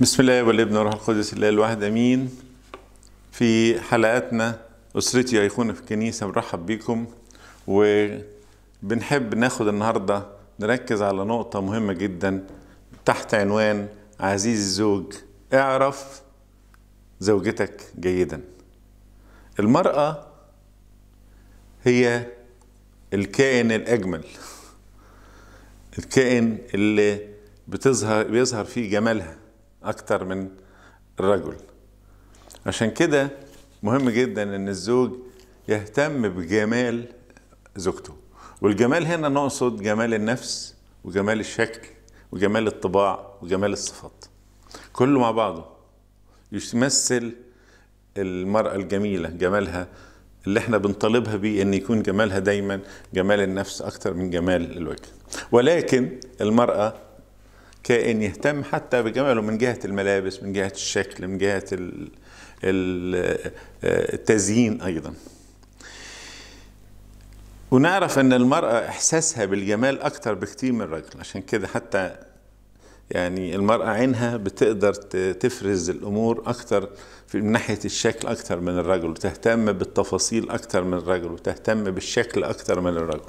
بسم الله والابن والروح القدس الله الواحد امين في حلقاتنا اسرتي ايقونه في الكنيسه بنرحب بيكم وبنحب ناخد النهارده نركز على نقطه مهمه جدا تحت عنوان عزيزي الزوج اعرف زوجتك جيدا المراه هي الكائن الاجمل الكائن اللي بتظهر بيظهر فيه جمالها أكتر من الرجل عشان كده مهم جدا أن الزوج يهتم بجمال زوجته والجمال هنا نقصد جمال النفس وجمال الشكل وجمال الطباع وجمال الصفات كله مع بعضه يمثل المرأة الجميلة جمالها اللي احنا بنطالبها بيه ان يكون جمالها دايما جمال النفس اكتر من جمال الوجه ولكن المرأة كائن يهتم حتى بجماله من جهة الملابس من جهة الشكل من جهة التزيين أيضا ونعرف أن المرأة إحساسها بالجمال أكتر بكتير من الرجل عشان كده حتى يعني المرأة عينها بتقدر تفرز الأمور أكتر من ناحية الشكل أكتر من الرجل وتهتم بالتفاصيل أكتر من الرجل وتهتم بالشكل أكتر من الرجل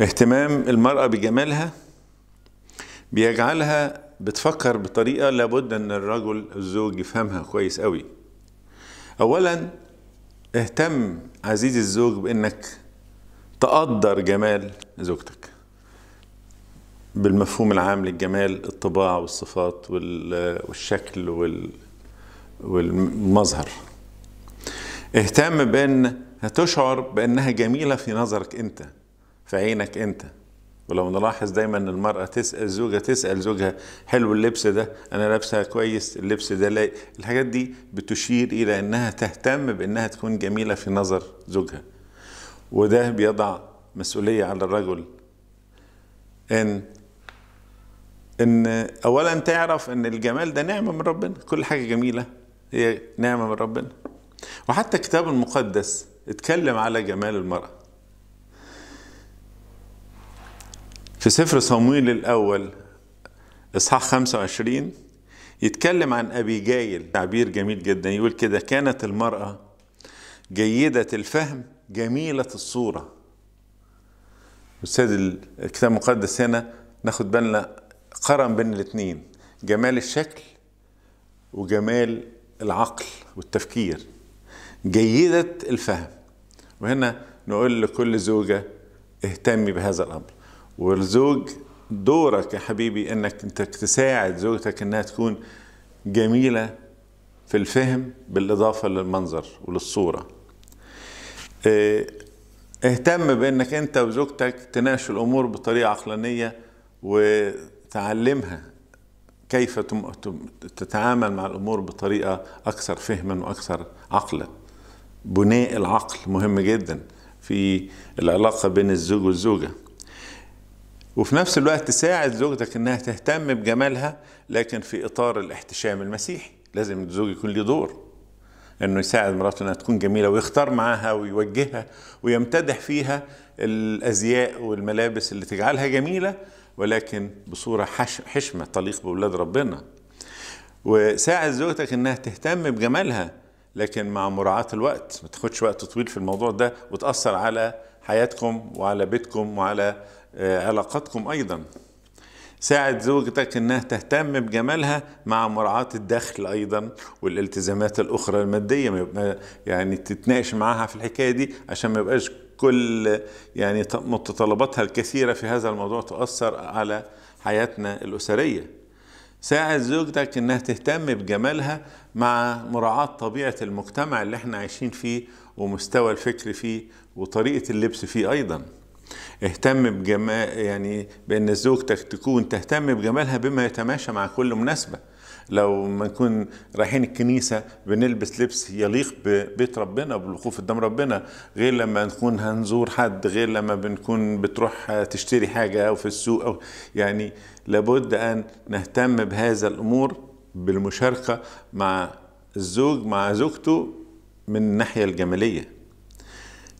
اهتمام المرأة بجمالها بيجعلها بتفكر بطريقة لابد أن الرجل الزوج يفهمها كويس قوي أولا اهتم عزيزي الزوج بأنك تقدر جمال زوجتك بالمفهوم العام للجمال الطباع والصفات والشكل والمظهر اهتم بأن هتشعر بأنها جميلة في نظرك أنت في عينك أنت ولو نلاحظ دايما ان المراه تسال زوجها تسال زوجها حلو اللبس ده انا لابسها كويس اللبس ده لايق الحاجات دي بتشير الى انها تهتم بانها تكون جميله في نظر زوجها وده بيضع مسؤوليه على الرجل ان ان اولا تعرف ان الجمال ده نعمه من ربنا كل حاجه جميله هي نعمه من ربنا وحتى الكتاب المقدس اتكلم على جمال المراه في سفر صمويل الأول إصحاح 25 يتكلم عن أبيجايل تعبير جميل جدا يقول كده كانت المرأة جيدة الفهم جميلة الصورة أستاذ الكتاب المقدس هنا ناخد بالنا قرن بين الاثنين جمال الشكل وجمال العقل والتفكير جيدة الفهم وهنا نقول لكل زوجة اهتمي بهذا الأمر والزوج دورك يا حبيبي انك انت تساعد زوجتك انها تكون جميله في الفهم بالاضافه للمنظر وللصوره آه، اهتم بانك انت وزوجتك تناقشوا الامور بطريقه عقلانيه وتعلمها كيف تتعامل مع الامور بطريقه اكثر فهما واكثر عقلا بناء العقل مهم جدا في العلاقه بين الزوج والزوجه وفي نفس الوقت تساعد زوجتك انها تهتم بجمالها لكن في اطار الاحتشام المسيحي لازم الزوج يكون له دور انه يساعد مراته انها تكون جميله ويختار معاها ويوجهها ويمتدح فيها الازياء والملابس اللي تجعلها جميله ولكن بصوره حشمه تليق باولاد ربنا وساعد زوجتك انها تهتم بجمالها لكن مع مراعاه الوقت ما تاخدش وقت طويل في الموضوع ده وتاثر على حياتكم وعلى بيتكم وعلى آه، علاقاتكم أيضا ساعد زوجتك انها تهتم بجمالها مع مراعاة الدخل ايضا والالتزامات الاخرى المادية يعني تتناقش معاها في الحكاية دي عشان ما يبقاش كل يعني متطلباتها الكثيرة في هذا الموضوع تؤثر على حياتنا الأسرية ساعد زوجتك انها تهتم بجمالها مع مراعاة طبيعة المجتمع اللي احنا عايشين فيه ومستوى الفكر فيه وطريقة اللبس فيه ايضا اهتم بجمال يعني بان زوجتك تكون تهتم بجمالها بما يتماشى مع كل مناسبه لو ما نكون رايحين الكنيسة بنلبس لبس يليق ببيت ربنا بالوقوف قدام ربنا غير لما نكون هنزور حد غير لما بنكون بتروح تشتري حاجة أو في السوق أو يعني لابد أن نهتم بهذا الأمور بالمشاركة مع الزوج مع زوجته من الناحية الجمالية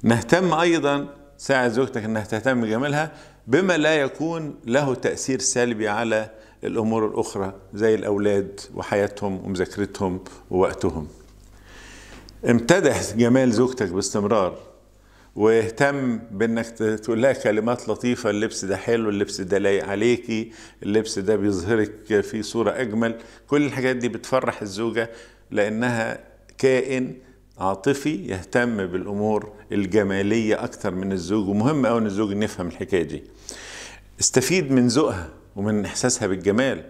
نهتم أيضا ساعد زوجتك انها تهتم بجمالها بما لا يكون له تاثير سلبي على الامور الاخرى زي الاولاد وحياتهم ومذاكرتهم ووقتهم امتدح جمال زوجتك باستمرار واهتم بانك تقول لها كلمات لطيفه اللبس ده حلو اللبس ده لايق عليكي اللبس ده بيظهرك في صوره اجمل كل الحاجات دي بتفرح الزوجه لانها كائن عاطفي يهتم بالامور الجماليه اكثر من الزوج ومهم قوي ان الزوج نفهم الحكايه دي استفيد من ذوقها ومن احساسها بالجمال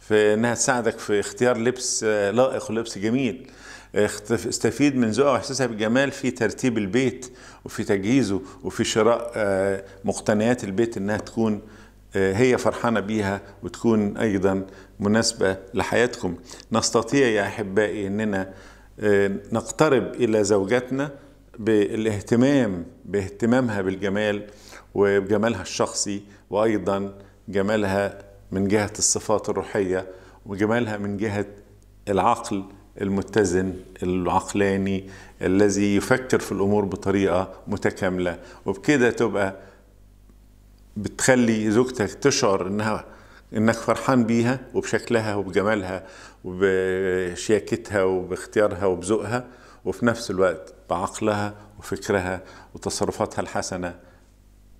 في انها تساعدك في اختيار لبس آه، لائق ولبس جميل استفيد من ذوقها واحساسها بالجمال في ترتيب البيت وفي تجهيزه وفي شراء آه، مقتنيات البيت انها تكون آه، هي فرحانة بيها وتكون أيضا مناسبة لحياتكم نستطيع يا أحبائي أننا آه، نقترب إلى زوجاتنا بالاهتمام باهتمامها بالجمال وبجمالها الشخصي وأيضا جمالها من جهة الصفات الروحية وجمالها من جهة العقل المتزن العقلاني الذي يفكر في الأمور بطريقة متكاملة وبكده تبقى بتخلي زوجتك تشعر إنها انك فرحان بيها وبشكلها وبجمالها وبشياكتها وباختيارها وبذوقها وفي نفس الوقت بعقلها وفكرها وتصرفاتها الحسنه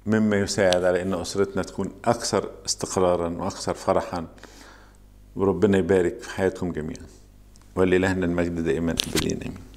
مما يساعد على ان اسرتنا تكون اكثر استقرارا واكثر فرحا وربنا يبارك في حياتكم جميعا ولله المجد دائما ابدين امين